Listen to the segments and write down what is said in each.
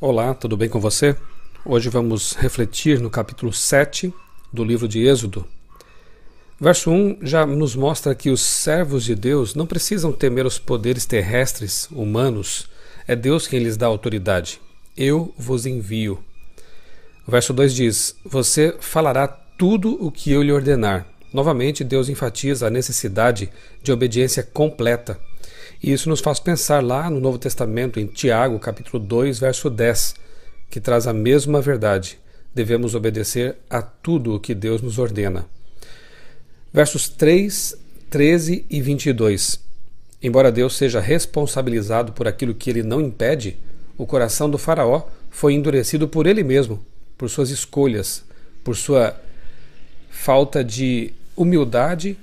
Olá, tudo bem com você? Hoje vamos refletir no capítulo 7 do livro de Êxodo. Verso 1 já nos mostra que os servos de Deus não precisam temer os poderes terrestres, humanos. É Deus quem lhes dá autoridade. Eu vos envio. O verso 2 diz: Você falará tudo o que eu lhe ordenar. Novamente, Deus enfatiza a necessidade de obediência completa. E isso nos faz pensar lá no Novo Testamento, em Tiago, capítulo 2, verso 10, que traz a mesma verdade. Devemos obedecer a tudo o que Deus nos ordena. Versos 3, 13 e 22. Embora Deus seja responsabilizado por aquilo que ele não impede, o coração do Faraó foi endurecido por ele mesmo, por suas escolhas, por sua falta de humildade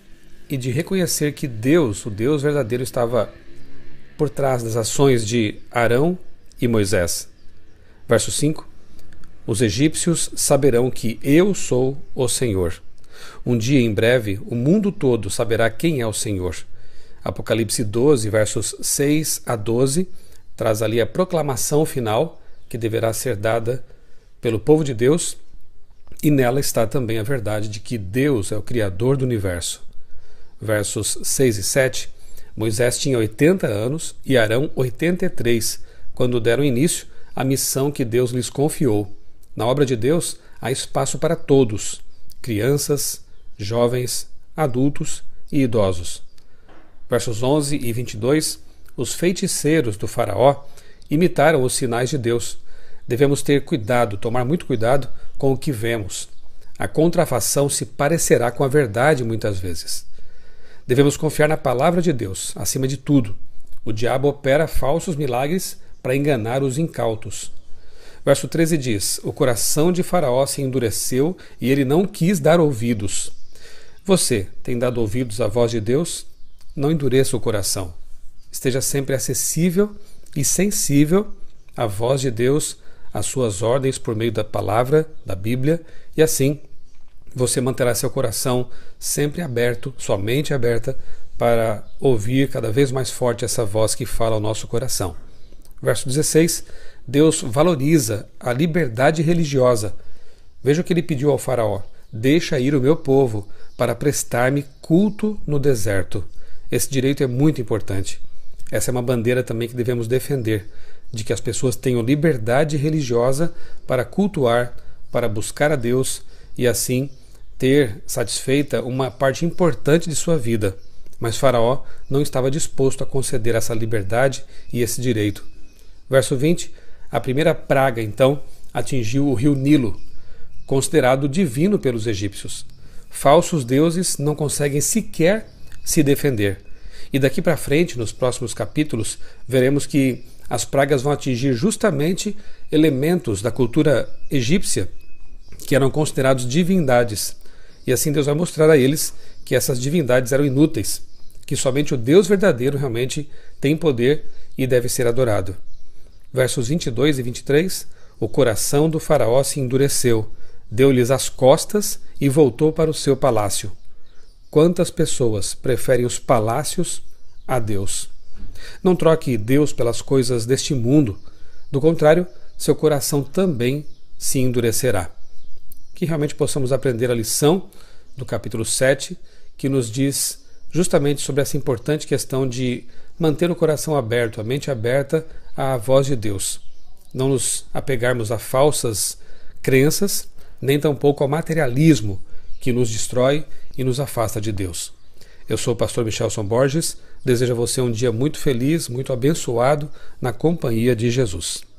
e de reconhecer que Deus, o Deus verdadeiro, estava por trás das ações de Arão e Moisés. Verso 5: Os egípcios saberão que eu sou o Senhor. Um dia em breve, o mundo todo saberá quem é o Senhor. Apocalipse 12, versos 6 a 12, traz ali a proclamação final que deverá ser dada pelo povo de Deus, e nela está também a verdade de que Deus é o Criador do universo versos 6 e 7, Moisés tinha 80 anos e Arão 83, quando deram início à missão que Deus lhes confiou. Na obra de Deus há espaço para todos: crianças, jovens, adultos e idosos. Versos 11 e 22, os feiticeiros do Faraó imitaram os sinais de Deus. Devemos ter cuidado, tomar muito cuidado com o que vemos. A contrafação se parecerá com a verdade muitas vezes. Devemos confiar na palavra de Deus, acima de tudo. O diabo opera falsos milagres para enganar os incautos. Verso 13 diz: O coração de Faraó se endureceu e ele não quis dar ouvidos. Você tem dado ouvidos à voz de Deus? Não endureça o coração. Esteja sempre acessível e sensível à voz de Deus, às suas ordens por meio da palavra, da Bíblia, e assim você manterá seu coração sempre aberto, sua mente aberta, para ouvir cada vez mais forte essa voz que fala ao nosso coração. Verso 16: Deus valoriza a liberdade religiosa. Veja o que ele pediu ao Faraó: Deixa ir o meu povo para prestar-me culto no deserto. Esse direito é muito importante. Essa é uma bandeira também que devemos defender, de que as pessoas tenham liberdade religiosa para cultuar, para buscar a Deus e assim ter satisfeita uma parte importante de sua vida, mas Faraó não estava disposto a conceder essa liberdade e esse direito. Verso 20: A primeira praga, então, atingiu o rio Nilo, considerado divino pelos egípcios. Falsos deuses não conseguem sequer se defender. E daqui para frente, nos próximos capítulos, veremos que as pragas vão atingir justamente elementos da cultura egípcia que eram considerados divindades e assim Deus vai mostrar a eles que essas divindades eram inúteis, que somente o Deus verdadeiro realmente tem poder e deve ser adorado. Versos 22 e 23: O coração do Faraó se endureceu, deu-lhes as costas e voltou para o seu palácio. Quantas pessoas preferem os palácios a Deus? Não troque Deus pelas coisas deste mundo, do contrário, seu coração também se endurecerá que realmente possamos aprender a lição do capítulo 7, que nos diz justamente sobre essa importante questão de manter o coração aberto, a mente aberta à voz de Deus. Não nos apegarmos a falsas crenças, nem tampouco ao materialismo que nos destrói e nos afasta de Deus. Eu sou o pastor Michelson Borges, desejo a você um dia muito feliz, muito abençoado na companhia de Jesus.